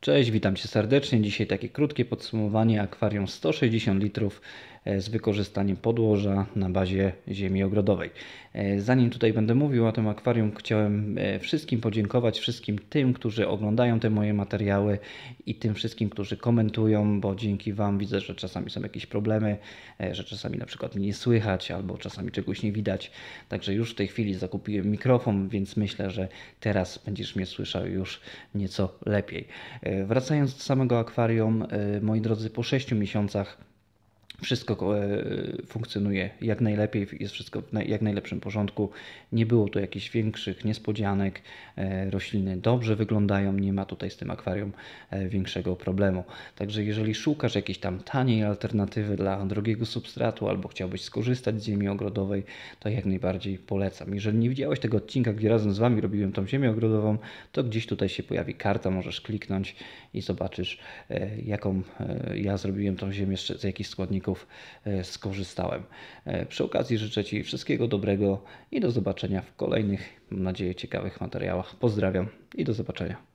Cześć, witam Cię serdecznie. Dzisiaj takie krótkie podsumowanie akwarium 160 litrów E, z wykorzystaniem podłoża na bazie ziemi ogrodowej. E, zanim tutaj będę mówił o tym akwarium, chciałem e, wszystkim podziękować, wszystkim tym, którzy oglądają te moje materiały i tym wszystkim, którzy komentują, bo dzięki Wam widzę, że czasami są jakieś problemy, że czasami na przykład nie słychać albo czasami czegoś nie widać. Także już w tej chwili zakupiłem mikrofon, więc myślę, że teraz będziesz mnie słyszał już nieco lepiej. Wracając do samego akwarium, moi drodzy, po 6 miesiącach wszystko e, funkcjonuje jak najlepiej, jest wszystko w jak najlepszym porządku. Nie było tu jakichś większych niespodzianek. E, rośliny dobrze wyglądają, nie ma tutaj z tym akwarium e, większego problemu. Także jeżeli szukasz jakiejś tam taniej alternatywy dla drogiego substratu albo chciałbyś skorzystać z ziemi ogrodowej, to jak najbardziej polecam. Jeżeli nie widziałeś tego odcinka, gdzie razem z Wami robiłem tą ziemię ogrodową, to gdzieś tutaj się pojawi karta, możesz kliknąć i zobaczysz, jaką ja zrobiłem tą ziemię, z jakich składników E, skorzystałem. E, przy okazji życzę Ci wszystkiego dobrego i do zobaczenia w kolejnych, mam nadzieję, ciekawych materiałach. Pozdrawiam i do zobaczenia.